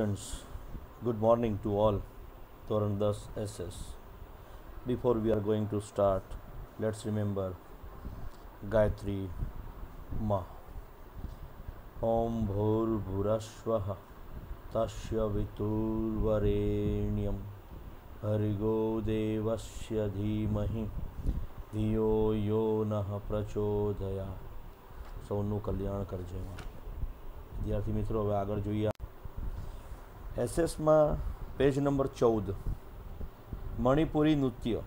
Students, good morning to all. Torandas SS. Before we are going to start, let's remember Gayatri Ma. Om Bhurvurashvaha Tasya Viturvarenyam Harigo Devasya Dhimahi Dhiyo Yo Naha Prachodaya સૌનું કલ્યાણ કરજે વિદ્યાર્થી મિત્રો હવે આગળ જોઈએ એસએસમાં page number ચૌદ મણિપુરી નૃત્ય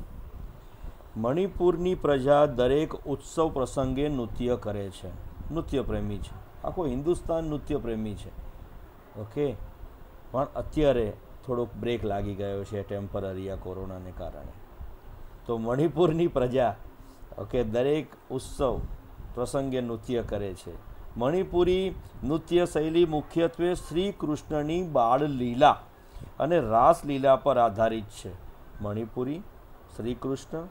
મણિપુરની પ્રજા દરેક ઉત્સવ પ્રસંગે નૃત્ય કરે છે નૃત્ય પ્રેમી છે આખો હિન્દુસ્તાન નૃત્ય પ્રેમી છે ઓકે પણ અત્યારે થોડોક બ્રેક લાગી ગયો છે ટેમ્પરરી આ કોરોનાને કારણે તો મણિપુરની પ્રજા ઓકે દરેક ઉત્સવ પ્રસંગે નૃત્ય કરે છે મણિપુરી નૃત્ય શૈલી મુખ્યત્વે શ્રી કૃષ્ણની બાળલીલા અને રાસલીલા પર આધારિત છે મણિપુરી શ્રી કૃષ્ણ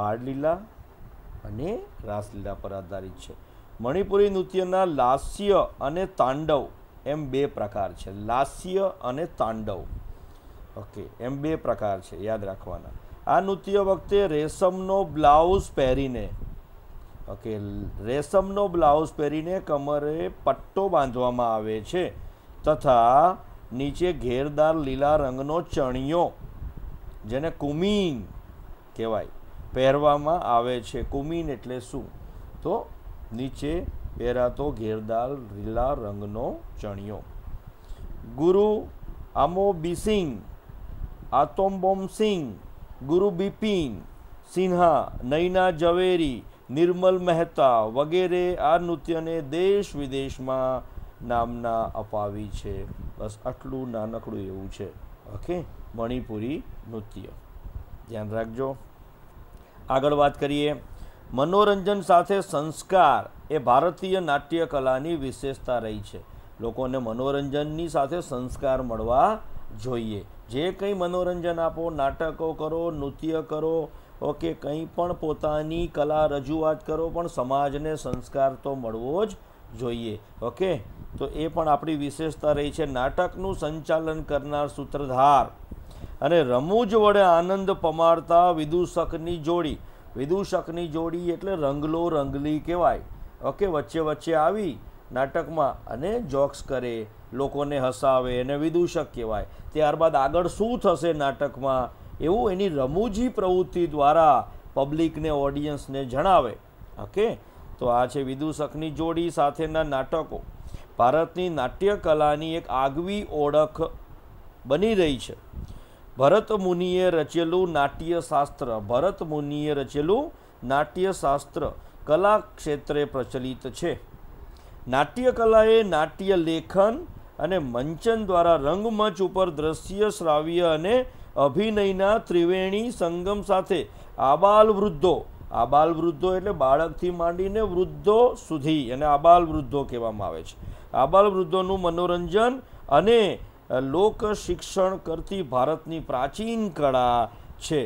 બાળલીલા અને રાસલીલા પર આધારિત છે મણિપુરી નૃત્યના લાસ્ય અને તાંડવ એમ બે પ્રકાર છે લાસ્ય અને તાંડવ ઓકે એમ બે પ્રકાર છે યાદ રાખવાના આ નૃત્ય વખતે રેશમનો બ્લાઉઝ પહેરીને ઓકે રેશમનો બ્લાઉઝ પહેરીને કમરે પટ્ટો બાંધવામાં આવે છે તથા નીચે ઘેરદાર લીલા રંગનો ચણિયો જેને કુમીન કહેવાય પહેરવામાં આવે છે કુમીન એટલે શું તો નીચે પહેરાતો ઘેરદાર લીલા રંગનો ચણિયો ગુરુ આમો બિસિંગ આતોમ્બોમ સિંગ ગુરુ બિપિન સિન્હા નૈના ઝવેરી નિર્મલ મહેતા વગેરે આ નૃત્યને દેશ વિદેશમાં નામના અપાવી છે બસ આટલું નાનકડું એવું છે ઓકે મણિપુરી નૃત્ય ધ્યાન રાખજો આગળ વાત કરીએ મનોરંજન સાથે સંસ્કાર એ ભારતીય નાટ્ય કલાની વિશેષતા રહી છે લોકોને મનોરંજનની સાથે સંસ્કાર મળવા જોઈએ જે કંઈ મનોરંજન આપો નાટકો કરો નૃત્ય કરો ઓકે કંઈ પણ પોતાની કલા રજૂઆત કરો પણ સમાજને સંસ્કાર તો મળવો જ જોઈએ ઓકે તો એ પણ આપણી વિશેષતા રહી છે નાટકનું સંચાલન કરનાર સૂત્રધાર અને રમૂજ વડે આનંદ પમાડતા વિદૂષકની જોડી વિદૂષકની જોડી એટલે રંગલો રંગલી કહેવાય ઓકે વચ્ચે વચ્ચે આવી નાટકમાં અને જોક્સ કરે લોકોને હસાવે એને વિદૂષક કહેવાય ત્યારબાદ આગળ શું થશે નાટકમાં એવું એની રમૂજી પ્રવૃત્તિ દ્વારા પબ્લિકને ઓડિયન્સને જણાવે ઓકે તો આ છે વિદૂષકની જોડી સાથેના નાટકો ભારતની નાટ્યકલાની એક આગવી ઓળખ બની રહી છે ભરત મુનિએ રચેલું નાટ્યશાસ્ત્ર ભરત મુનિએ રચેલું નાટ્યશાસ્ત્ર કલા ક્ષેત્રે પ્રચલિત છે નાટ્યકલા એ નાટ્ય લેખન અને મંચન દ્વારા રંગમંચ ઉપર દ્રશ્ય શ્રાવ્ય અને અભિનયના ત્રિવેણી સંગમ સાથે આબાલ વૃદ્ધો આબાલ વૃદ્ધો એટલે બાળકથી માંડીને વૃદ્ધો સુધી અને આબાલ વૃદ્ધો કહેવામાં આવે છે આબાલ વૃદ્ધોનું મનોરંજન અને લોક શિક્ષણ કરતી ભારતની પ્રાચીન કળા છે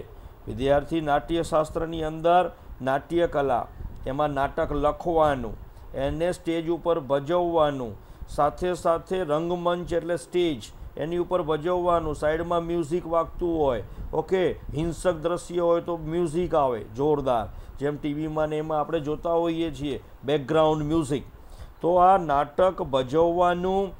વિદ્યાર્થી નાટ્યશાસ્ત્રની અંદર નાટ્યકલા એમાં નાટક લખવાનું એને સ્ટેજ ઉપર ભજવવાનું સાથે સાથે રંગમંચ એટલે સ્ટેજ એની ઉપર ભજવવાનું સાઈડમાં મ્યુઝિક વાગતું હોય ઓકે હિંસક દ્રશ્ય હોય તો મ્યુઝિક આવે જોરદાર જેમ ટીવીમાં ને એમાં આપણે જોતા હોઈએ છીએ બેકગ્રાઉન્ડ મ્યુઝિક તો આ નાટક ભજવવાનું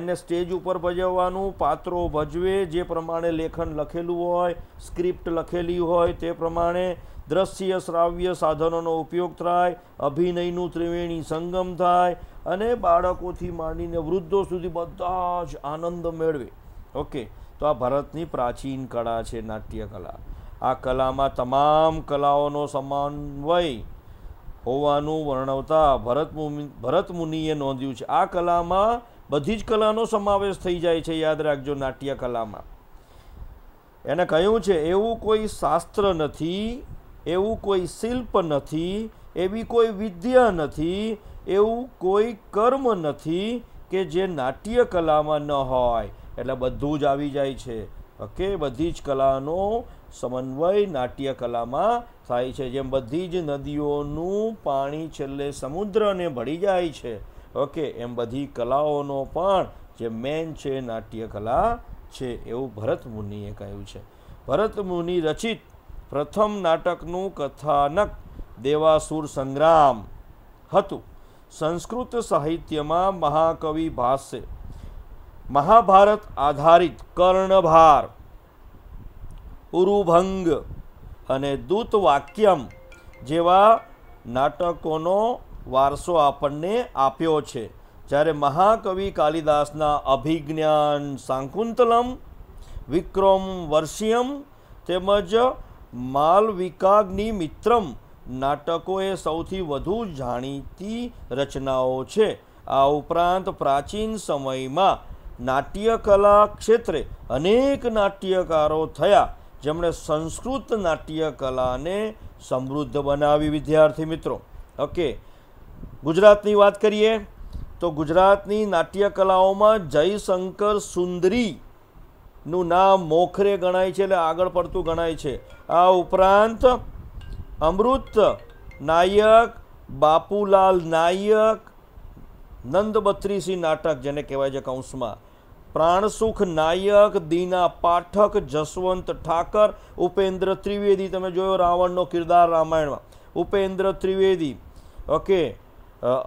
એને સ્ટેજ ઉપર ભજવવાનું પાત્રો ભજવે જે પ્રમાણે લેખન લખેલું હોય સ્ક્રિપ્ટ લખેલી હોય તે પ્રમાણે દ્રશ્ય શ્રાવ્ય સાધનોનો ઉપયોગ થાય અભિનયનું ત્રિવેણી સંગમ થાય અને બાળકોથી માંડીને વૃદ્ધો સુધી બધા જ આનંદ મેળવે ઓકે તો આ ભારતની પ્રાચીન કળા છે નાટ્ય કલા આ કલામાં તમામ કલાઓનો સમન્વય હોવાનું વર્ણવતા ભરત ભરત મુનિએ નોંધ્યું છે આ કલામાં બધી જ કલાનો સમાવેશ થઈ જાય છે યાદ રાખજો નાટ્ય કલામાં એને કહ્યું છે એવું કોઈ શાસ્ત્ર નથી એવું કોઈ શિલ્પ નથી એવી કોઈ વિદ્યા નથી એવું કોઈ કર્મ નથી કે જે નાટ્ય કલામાં ન હોય એટલે બધું જ આવી જાય છે ઓકે બધી જ કલાનો સમન્વય નાટ્ય કલામાં થાય છે જેમ બધી જ નદીઓનું પાણી છેલ્લે સમુદ્રને ભળી જાય છે ઓકે એમ બધી કલાઓનો પણ જે મેન છે નાટ્ય કલા છે એવું ભરત મુનિએ કહ્યું છે ભરત મુનિ રચિત પ્રથમ નાટકનું કથાનક દેવાસુર સંગ્રામ હતું સંસ્કૃત સાહિત્યમાં મહાકવિ ભાષ્ય મહાભારત આધારિત કર્ણભાર ઉરુભંગ અને દૂત વાક્યમ જેવા નાટકોનો વારસો આપણને આપ્યો છે જ્યારે મહાકવિ કાલિદાસના અભિજ્ઞાન સાંકુંતલમ વિક્રમ વર્ષીયમ તેમજ માલવિકાગ્નિ મિત્રમ નાટકો એ સૌથી વધુ જાણીતી રચનાઓ છે આ ઉપરાંત પ્રાચીન સમયમાં નાટ્યકલા ક્ષેત્રે અનેક નાટ્યકારો થયા જેમણે સંસ્કૃત નાટ્યકલાને સમૃદ્ધ બનાવી વિદ્યાર્થી મિત્રો ઓકે ગુજરાતની વાત કરીએ તો ગુજરાતની નાટ્યકલાઓમાં જયશંકર સુંદરીનું નામ મોખરે ગણાય છે એટલે આગળ પડતું ગણાય છે આ ઉપરાંત અમૃત નાયક બાપુલાલ નાયક નંદબત્રીસી નાટક જેને કહેવાય છે કૌંસમાં પ્રાણસુખ નાયક દીના પાઠક જસવંત ઠાકર ઉપેન્દ્ર ત્રિવેદી તમે જોયો રાવણનો કિરદાર રામાયણમાં ઉપેન્દ્ર ત્રિવેદી ઓકે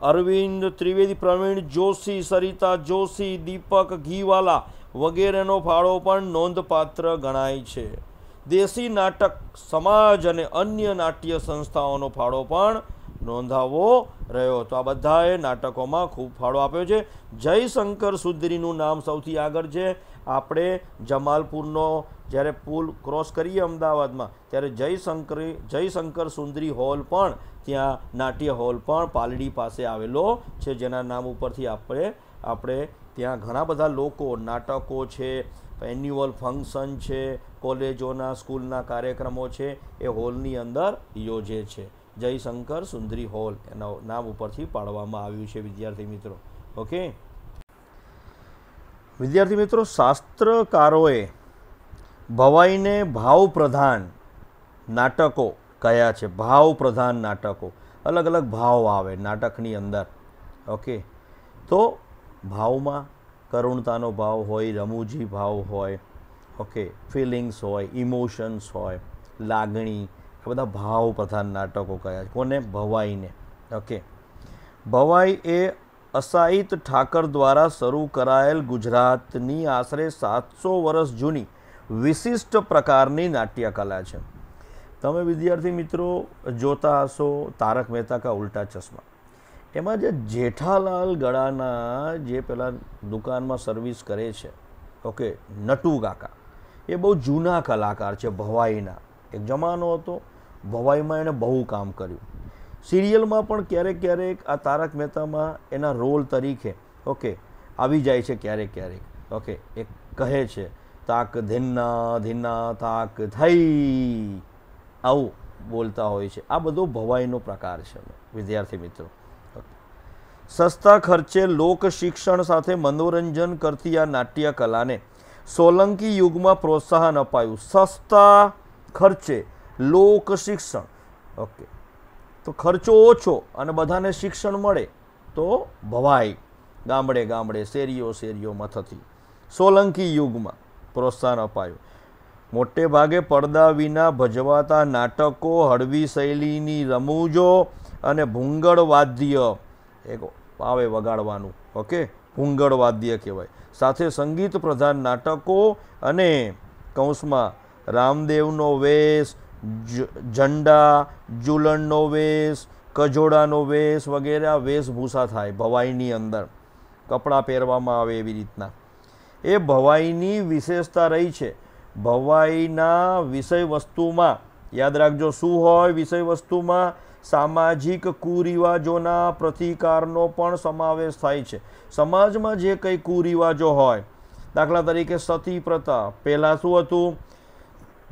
અરવિંદ ત્રિવેદી પ્રવીણ જોશી સરિતા જોશી દીપક ઘીવાલા વગેરેનો ફાળો પણ નોંધપાત્ર ગણાય છે દેશી નાટક સમાજ અને અન્ય નાટ્ય સંસ્થાઓનો ફાળો પણ નોંધાવો રહ્યો હતો આ બધાએ નાટકોમાં ખૂબ ફાળો આપ્યો છે જયશંકર સુધરીનું નામ સૌથી આગળ છે આપણે જમાલપુરનો જ્યારે પુલ ક્રોસ કરીએ અમદાવાદમાં ત્યારે જયશંકર જયશંકર સુંદરી હોલ પણ ત્યાં નાટ્ય હોલ પણ પાલડી પાસે આવેલો છે જેના નામ ઉપરથી આપણે આપણે ત્યાં ઘણા બધા લોકો નાટકો છે એન્યુઅલ ફંક્શન છે કોલેજોના સ્કૂલના કાર્યક્રમો છે એ હોલની અંદર યોજે છે જયશંકર સુંદરી હોલ એના નામ ઉપરથી પાડવામાં આવ્યું છે વિદ્યાર્થી મિત્રો ઓકે વિદ્યાર્થી મિત્રો શાસ્ત્રકારોએ ભવાઈને ભાવપ્રધાન નાટકો કયા છે ભાવપ્રધાન નાટકો અલગ અલગ ભાવ આવે નાટકની અંદર ઓકે તો ભાવમાં કરુણતાનો ભાવ હોય રમૂજી ભાવ હોય ઓકે ફિલિંગ્સ હોય ઇમોશન્સ હોય લાગણી આ બધા ભાવ પ્રધાન નાટકો કયા છે કોને ભવાઈને ઓકે ભવાઈ એ અસાહિત ઠાકર દ્વારા શરૂ કરાયેલ ગુજરાતની આશરે સાતસો વર્ષ જૂની વિશિષ્ટ પ્રકારની નાટ્યકલા છે તમે વિદ્યાર્થી મિત્રો જોતા હશો તારક મહેતા કા ઉલ્ટા ચશ્મા એમાં જે જેઠાલાલ ગળાના જે પેલા દુકાનમાં સર્વિસ કરે છે ઓકે નટુ કાકા એ બહુ જૂના કલાકાર છે ભવાઈના એક જમાનો હતો ભવાઈમાં એણે બહુ કામ કર્યું સિરિયલમાં પણ ક્યારેક ક્યારેક આ તારક મહેતામાં એના રોલ તરીકે ઓકે આવી જાય છે ક્યારેક ક્યારેક ઓકે એ કહે છે તાક ધીન્ના ધીન્ના તાક થઈ આવું બોલતા હોય છે આ બધો ભવાઈનો પ્રકાર છે વિદ્યાર્થી મિત્રો સસ્તા ખર્ચે લોક શિક્ષણ સાથે મનોરંજન કરતી આ નાટ્ય કલાને સોલંકી યુગમાં પ્રોત્સાહન અપાયું સસ્તા ખર્ચે લોક શિક્ષણ ઓકે તો ખર્ચો ઓછો અને બધાને શિક્ષણ મળે તો ભવાય ગામડે ગામડે શેરીઓ શેરીઓમાં થતી સોલંકી યુગમાં પ્રોત્સાહન અપાયું મોટે ભાગે પડદા વિના ભજવાતા નાટકો હળવી શૈલીની રમૂજો અને ભૂંગળ વાદ્ય એક પાવે વગાડવાનું ઓકે ભૂંગળ વાદ્ય કહેવાય સાથે સંગીત પ્રધાન નાટકો અને કૌંસમાં રામદેવનો વેશ ઝંડા જુલણનો વેશ કજોડાનો વેશ વગેરે વેશભૂષા થાય ભવાઈની અંદર કપડાં પહેરવામાં આવે એવી રીતના એ ભવાઈની વિશેષતા રહી છે ભવાઈના વિષય વસ્તુમાં યાદ રાખજો શું હોય વિષય વસ્તુમાં સામાજિક કુરિવાજોના પ્રતિકારનો પણ સમાવેશ થાય છે સમાજમાં જે કંઈ કુરિવાજો હોય દાખલા તરીકે સતી પ્રથા પહેલાં શું હતું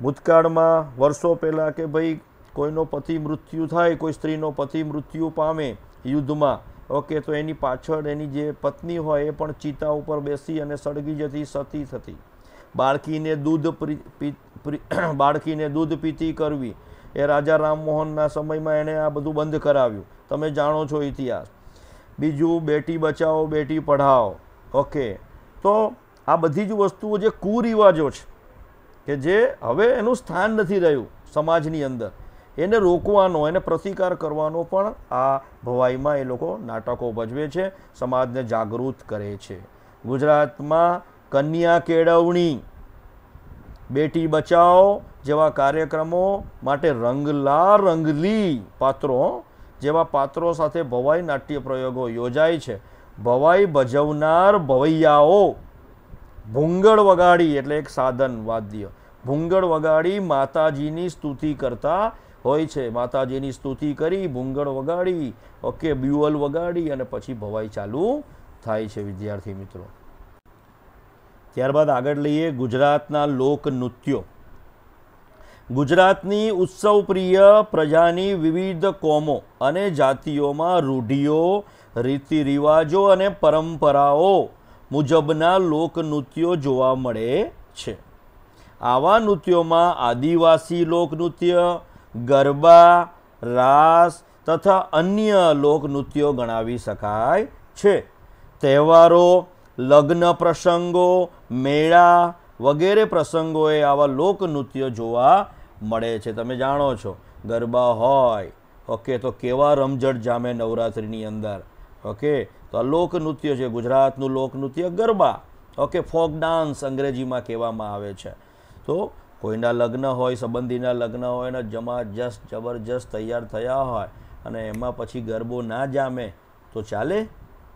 ભૂતકાળમાં વર્ષો પહેલાં કે ભાઈ કોઈનો પતિ મૃત્યુ થાય કોઈ સ્ત્રીનો પતિ મૃત્યુ પામે યુદ્ધમાં ઓકે તો એની પાછળ એની જે પત્ની હોય એ પણ ચિતા ઉપર બેસી અને સળગી જતી સતી થતી બાળકીને દૂધ બાળકીને દૂધ પીતી કરવી એ રાજા રામમોહનના સમયમાં એણે આ બધું બંધ કરાવ્યું તમે જાણો છો ઇતિહાસ બીજું બેટી બચાવો બેટી પઢાઓ ઓકે તો આ બધી જ વસ્તુઓ જે કુરિવાજો છે કે જે હવે એનું સ્થાન નથી રહ્યું સમાજની અંદર એને રોકવાનો એને પ્રતિકાર કરવાનો પણ આ ભવાઈમાં એ લોકો નાટકો ભજવે છે સમાજને જાગૃત કરે છે ગુજરાતમાં કન્યા કેળવણી બેટી બચાઓ જેવા કાર્યક્રમો માટે રંગલા રંગલી પાત્રો જેવા પાત્રો સાથે ભવાઈ નાટ્ય પ્રયોગો યોજાય છે ભવાઈ ભજવનાર ભવૈયાઓ ભૂંગળ વગાડી એટલે એક સાધન વાદ્ય ભૂંગળ વગાડી માતાજીની સ્તુતિ કરતા હોય છે માતાજીની સ્તુતિ કરી ભૂંગળ વગાડી ઓકે બ્યુઅલ વગાડી અને પછી ભવાઈ ચાલુ થાય છે વિદ્યાર્થી મિત્રો ત્યારબાદ આગળ લઈએ ગુજરાતના લોકનૃત્યો ગુજરાતની ઉત્સવપ્રિય પ્રજાની વિવિધ કોમો અને જાતિઓમાં રૂઢિઓ રીતિ રિવાજો અને પરંપરાઓ મુજબના લોકનૃત્યો જોવા મળે છે આવા નૃત્યોમાં આદિવાસી લોકનૃત્ય ગરબા રાસ તથા અન્ય લોકનૃત્યો ગણાવી શકાય છે તહેવારો લગ્ન પ્રસંગો મેળા વગેરે પ્રસંગોએ આવા લોકનૃત્યો જોવા મળે છે તમે જાણો છો ગરબા હોય ઓકે તો કેવા રમઝટ જામે નવરાત્રિની અંદર ઓકે તો આ લોકનૃત્ય છે ગુજરાતનું લોકનૃત્ય ગરબા ઓકે ફોક ડાન્સ અંગ્રેજીમાં કહેવામાં આવે છે તો કોઈના લગ્ન હોય સંબંધીના લગ્ન હોય જમા જમાજસ્ત જબરજસ્ત તૈયાર થયા હોય અને એમાં પછી ગરબો ના જામે તો ચાલે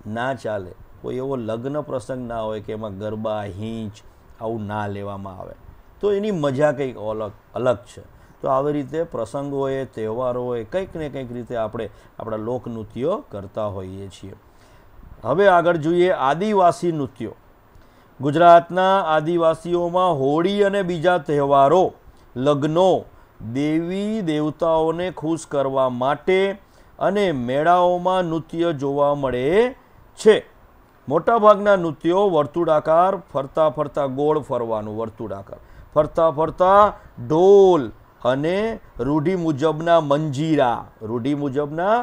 ના ચાલે કોઈ એવો લગ્ન પ્રસંગ ના હોય કે એમાં ગરબા હિંચ આવું ના લેવામાં આવે તો એની મજા કંઈક અલગ અલગ છે તો આવી રીતે પ્રસંગોએ તહેવારોએ કંઈક ને કંઈક રીતે આપણે આપણા લોકનૃત્યો કરતા હોઈએ છીએ હવે આગળ જોઈએ આદિવાસી નૃત્યો ગુજરાતના આદિવાસીઓમાં હોળી અને બીજા તહેવારો લગ્નો દેવી દેવતાઓને ખુશ કરવા માટે અને મેળાઓમાં નૃત્ય જોવા મળે છે મોટાભાગના નૃત્યો વર્તુળાકાર ફરતા ફરતા ગોળ ફરવાનું વર્તુળાકાર ફરતા ફરતા ઢોલ અને રૂઢિ મુજબના મંજીરા રૂઢિ મુજબના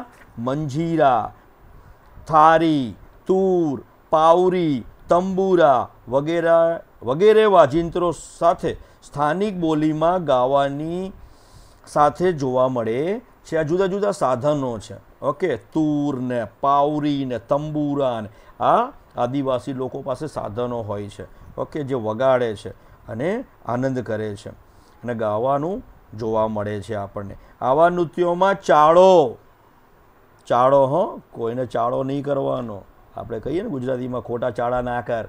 મંજીરા થારી તૂર પાઉરી તંબુરા વગેરે વગેરે વાજિંત્રો સાથે સ્થાનિક બોલીમાં ગાવાની સાથે જોવા મળે છે આ જુદા જુદા સાધનો છે ઓકે તૂર ને પાવરી ને તંબુરા ને આ આદિવાસી લોકો પાસે સાધનો હોય છે ઓકે જે વગાડે છે અને આનંદ કરે છે અને ગાવાનું જોવા મળે છે આપણને આવા નૃત્યોમાં ચાળો ચાળો હો કોઈને ચાળો નહીં કરવાનો આપણે કહીએ ને ગુજરાતીમાં ખોટા ચાળા ના કર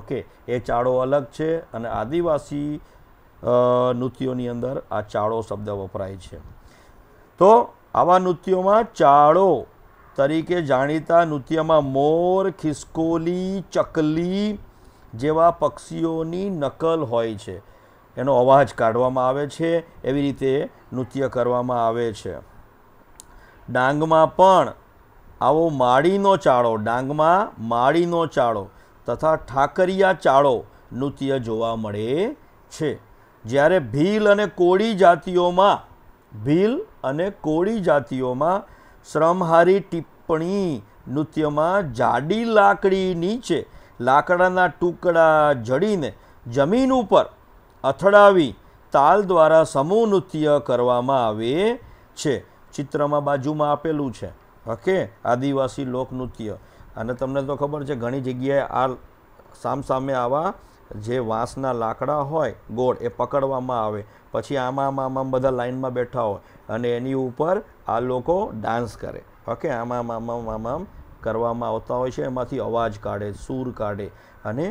ઓકે એ ચાળો અલગ છે અને આદિવાસી નૃત્યોની અંદર આ ચાળો શબ્દ વપરાય છે તો આવા નૃત્યોમાં ચાળો તરીકે જાણીતા નૃત્યમાં મોર ખિસકોલી ચકલી જેવા પક્ષીઓની નકલ હોય છે એનો અવાજ કાઢવામાં આવે છે એવી રીતે નૃત્ય કરવામાં આવે છે ડાંગમાં પણ આવો માળીનો ચાળો ડાંગમાં માળીનો ચાળો તથા ઠાકરિયા ચાળો નૃત્ય જોવા મળે છે જ્યારે ભીલ અને કોળી જાતિઓમાં ભીલ અને કોળી જાતિઓમાં શ્રમહારી ટિપ્પણી નૃત્યમાં જાડી લાકડી નીચે લાકડાના ટુકડા જડીને જમીન ઉપર અથડાવી તાલ દ્વારા સમૂહ નૃત્ય કરવામાં આવે છે ચિત્રમાં બાજુમાં આપેલું છે ઓકે આદિવાસી લોકનૃત્ય અને તમને તો ખબર છે ઘણી જગ્યાએ આ સામસામે આવા જે વાંસના લાકડા હોય ગોળ એ પકડવામાં આવે પછી આમાં આમાં આમાં બધા લાઇનમાં બેઠા હોય અને એની ઉપર આ લોકો ડાન્સ કરે ઓકે આમાં આમાં આમાં કરવામાં આવતા હોય છે એમાંથી અવાજ કાઢે સૂર કાઢે અને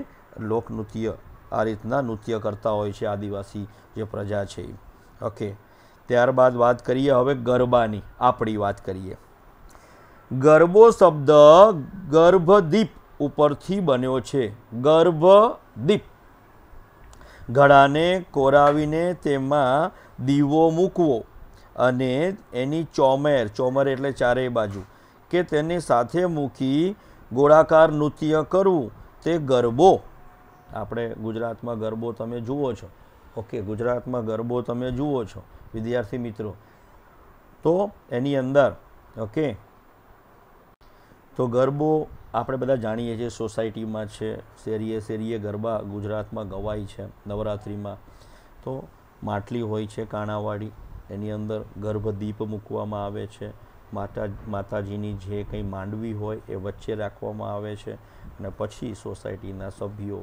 લોકનૃત્ય આ રીતના નૃત્ય કરતા હોય છે આદિવાસી જે પ્રજા છે ઓકે ત્યારબાદ વાત કરીએ હવે ગરબાની આપણી વાત કરીએ ગરબો શબ્દ ગર્ભદીપ ઉપરથી બન્યો છે ગર્ભદીપ ઘડાને કોરાવીને તેમાં દીવો મૂકવો અને એની ચોમેર ચોમર એટલે ચારેય બાજુ કે તેને સાથે મૂકી ગોળાકાર નૃત્ય કરવું તે ગરબો આપણે ગુજરાતમાં ગરબો તમે જુઓ છો ઓકે ગુજરાતમાં ગરબો તમે જુઓ છો વિદ્યાર્થી મિત્રો તો એની અંદર ઓકે તો ગરબો આપણે બધા જાણીએ છીએ સોસાયટીમાં છે શેરીએ શેરીએ ગરબા ગુજરાતમાં ગવાય છે નવરાત્રિમાં તો માટલી હોય છે કાણાવાળી એની અંદર ગર્ભદીપ મૂકવામાં આવે છે માતા માતાજીની જે કંઈ માંડવી હોય એ વચ્ચે રાખવામાં આવે છે અને પછી સોસાયટીના સભ્યો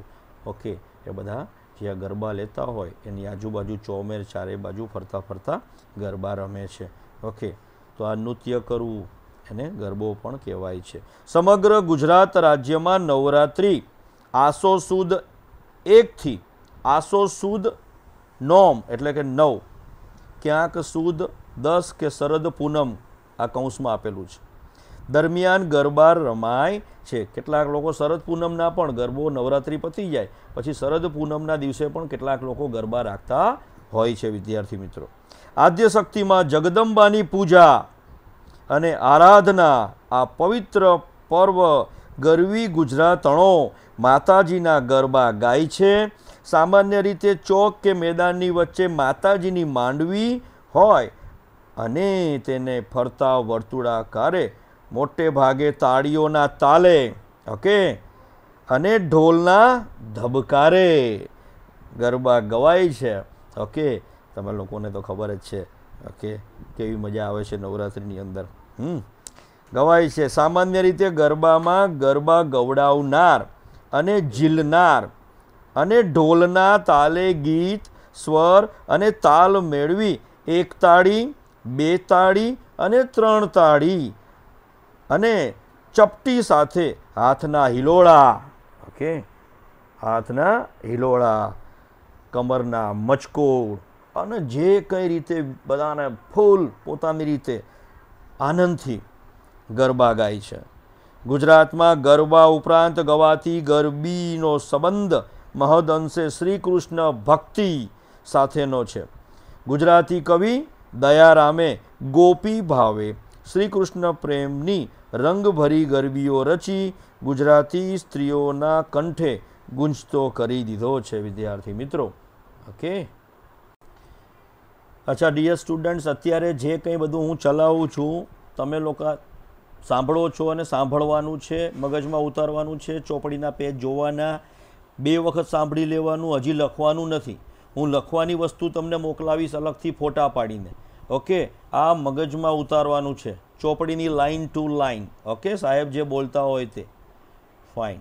ઓકે એ બધા જ્યાં ગરબા લેતા હોય એની આજુબાજુ ચોમેર ચારે બાજુ ફરતા ફરતા ગરબા રમે છે ઓકે તો આ નૃત્ય કરવું એને ગરબો પણ કહેવાય છે સમગ્ર ગુજરાત રાજ્યમાં નવરાત્રિ આસો સુદ એકથી આસો સુદ નોમ એટલે કે નવ ક્યાંક સુદ દસ કે શરદ પૂનમ આ કૌંસમાં આપેલું છે દરમિયાન ગરબા રમાય છે કેટલાક લોકો શરદ પૂનમના પણ ગરબો નવરાત્રિ પતી જાય પછી શરદ પૂનમના દિવસે પણ કેટલાક લોકો ગરબા રાખતા હોય છે વિદ્યાર્થી મિત્રો આદ્યશક્તિમાં જગદંબાની પૂજા અને આરાધના આ પવિત્ર પર્વ ગરવી ગુજરાતણો માતાજીના ગરબા ગાય છે સામાન્ય રીતે ચોક કે મેદાનની વચ્ચે માતાજીની માંડવી હોય અને તેને ફરતા વર્તુળાકારે મોટે ભાગે તાળીઓના તાલે ઓકે અને ઢોલના ધબકારે ગરબા ગવાય છે ઓકે તમે લોકોને તો ખબર જ છે ઓકે કેવી મજા આવે છે નવરાત્રિની અંદર ગવાય છે સામાન્ય રીતે ગરબામાં ગરબા ગવડાવનાર અને ઝીલનાર અને ઢોલના તાલે ગીત સ્વર અને તાલ મેળવી એક તાળી બે તાળી અને ત્રણ તાળી અને ચપટી સાથે હાથના હિલોળા ઓકે હાથના હિલોળા કમરના મચકોળ અને જે કઈ રીતે બધાને ફૂલ પોતાની રીતે આનંદથી ગરબા ગાય છે ગુજરાતમાં ગરબા ઉપરાંત ગવાતી ગરબીનો સંબંધ મહદ અંશે શ્રી કૃષ્ણ ભક્તિ સાથેનો છે ગુજરાતી કવિ દયારામે ગોપી ભાવે શ્રી કૃષ્ણ પ્રેમની રંગભરી ગરબીઓ રચી ગુજરાતી સ્ત્રીઓના કંઠે ગુંજતો કરી દીધો છે વિદ્યાર્થી મિત્રો ઓકે અચ્છા ડીયર સ્ટુડન્ટ્સ અત્યારે જે કંઈ બધું હું ચલાવું છું તમે લોકો સાંભળો છો અને સાંભળવાનું છે મગજમાં ઉતારવાનું છે ચોપડીના પેજ જોવાના બે વખત સાંભળી લેવાનું હજી લખવાનું નથી હું લખવાની વસ્તુ તમને મોકલાવીશ અલગથી ફોટા પાડીને ઓકે આ મગજમાં ઉતારવાનું છે ચોપડીની લાઇન ટુ લાઇન ઓકે સાહેબ જે બોલતા હોય તે ફાઇન